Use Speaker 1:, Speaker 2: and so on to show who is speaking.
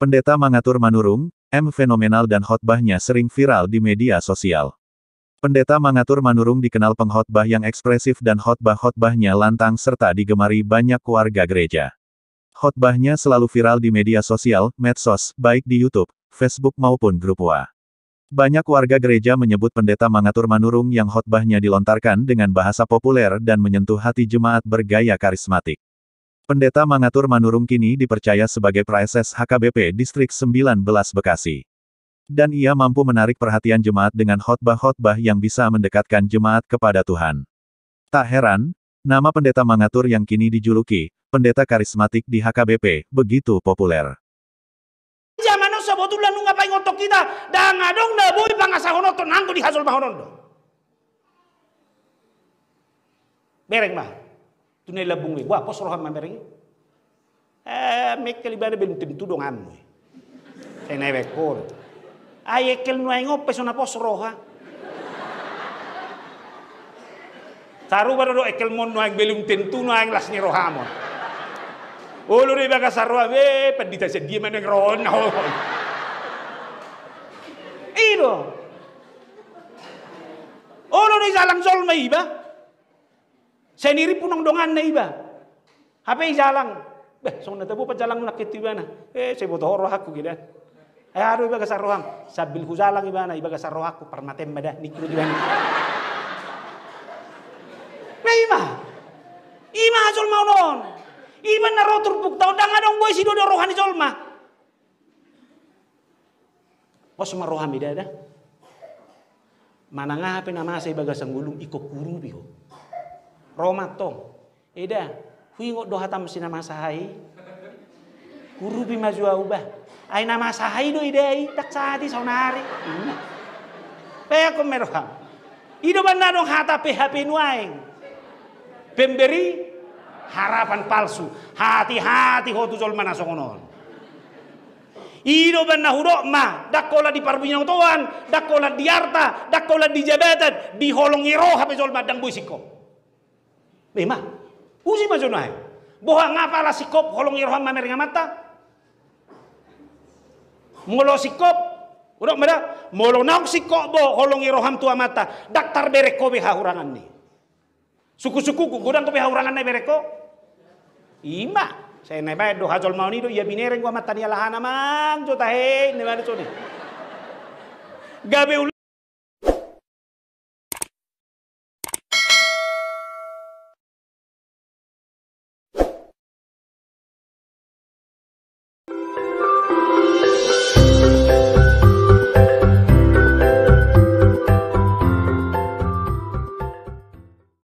Speaker 1: Pendeta Mangatur Manurung, M. Fenomenal dan khotbahnya sering viral di media sosial. Pendeta Mangatur Manurung dikenal pengkhotbah yang ekspresif dan khotbah-khotbahnya lantang serta digemari banyak warga gereja. Khotbahnya selalu viral di media sosial, medsos, baik di YouTube, Facebook maupun grup WA. Banyak warga gereja menyebut pendeta Mangatur Manurung yang khotbahnya dilontarkan dengan bahasa populer dan menyentuh hati jemaat bergaya karismatik. Pendeta Mangatur Manurung kini dipercaya sebagai praeses HKBP Distrik 19 Bekasi. Dan ia mampu menarik perhatian jemaat dengan khotbah-khotbah yang bisa mendekatkan jemaat kepada Tuhan. Tak heran, nama pendeta Mangatur yang kini dijuluki, pendeta karismatik di HKBP, begitu populer.
Speaker 2: Zaman nunggu apa kita, dan ngadong di hasil mahonondo. Bereng mah. Tunai la bungwe wa po soro hamma bereng eh mekkel ibane ben tentu dong ngamno e ne be kor ay ekkel no ay pos sona po soro ha taru baro do ekel mon no ay belum tin tuno ay las ni rohamon Olo ri baga sarwa be pendita se dia meneng ron Iro. Iya Olo ni jalang sol meiba. Seniri punong dongan na iba. Apa yang jalan? Bah, song natabu pa jalang na kitiba na. Eh, saya boto horo aku gida. Gitu. Eh, aduh iba kasar rohang. Sabil jalan iba na, iba kasar roh aku. Parmatem bada, nikru di bani. Na ima. Ima asol maulon. Ima na rotur tau. udang adong boy si dodo rohani solma. Bos oh, marohami dada. Mana apa nama saya bagasang gulung ikok kuru biho romatong. Ida, hui ngot doha tam sina masahai. Guru bima jua ubah. Ai nama sahai do idei tak sadi sonari. Iya. Pe aku meroham. Ido banda dong hata PHP nuaing. Pemberi harapan palsu. Hati-hati hotu jol mana songonon. Ido benda hudok ma, dakola di parbinyong tuan, dakola di arta, dakola di jabatan, di holong iroh habis jol madang buisiko. Bema, uji majunai. Boha ngapa la sikop holong irham mamer ngamata? Molo sikop, udah mera, molo naung sikop bo holong irham tua mata. Daktar bereko beha urangan ni. Suku-suku gudang ko beha urangan ni bereko. Ima, saya nabai do hajol mau ni do ya binereng gua mata ni lahana mang jota hei, nebari soni. Gabe